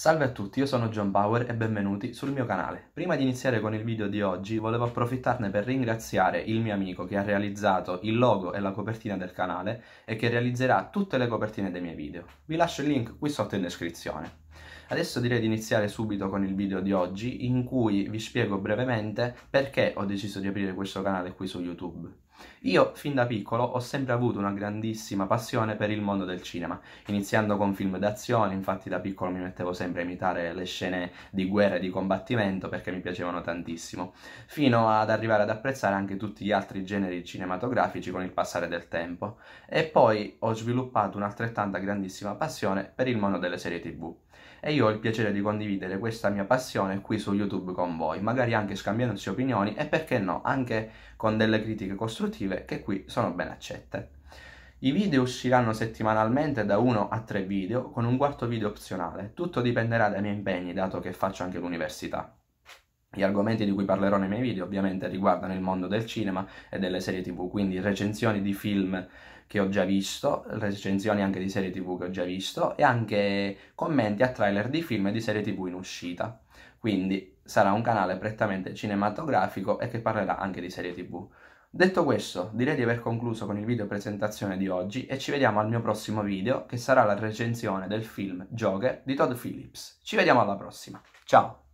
Salve a tutti, io sono John Bauer e benvenuti sul mio canale. Prima di iniziare con il video di oggi volevo approfittarne per ringraziare il mio amico che ha realizzato il logo e la copertina del canale e che realizzerà tutte le copertine dei miei video. Vi lascio il link qui sotto in descrizione. Adesso direi di iniziare subito con il video di oggi in cui vi spiego brevemente perché ho deciso di aprire questo canale qui su YouTube. Io, fin da piccolo, ho sempre avuto una grandissima passione per il mondo del cinema, iniziando con film d'azione, infatti da piccolo mi mettevo sempre a imitare le scene di guerra e di combattimento perché mi piacevano tantissimo, fino ad arrivare ad apprezzare anche tutti gli altri generi cinematografici con il passare del tempo. E poi ho sviluppato un'altrettanta grandissima passione per il mondo delle serie tv e io ho il piacere di condividere questa mia passione qui su YouTube con voi, magari anche scambiandoci opinioni e perché no, anche con delle critiche costruttive costruttive che qui sono ben accette. I video usciranno settimanalmente da 1 a 3 video con un quarto video opzionale, tutto dipenderà dai miei impegni dato che faccio anche l'università. Gli argomenti di cui parlerò nei miei video ovviamente riguardano il mondo del cinema e delle serie tv, quindi recensioni di film che ho già visto, recensioni anche di serie tv che ho già visto e anche commenti a trailer di film e di serie tv in uscita. Quindi sarà un canale prettamente cinematografico e che parlerà anche di serie tv. Detto questo, direi di aver concluso con il video presentazione di oggi e ci vediamo al mio prossimo video che sarà la recensione del film Joker di Todd Phillips. Ci vediamo alla prossima, ciao!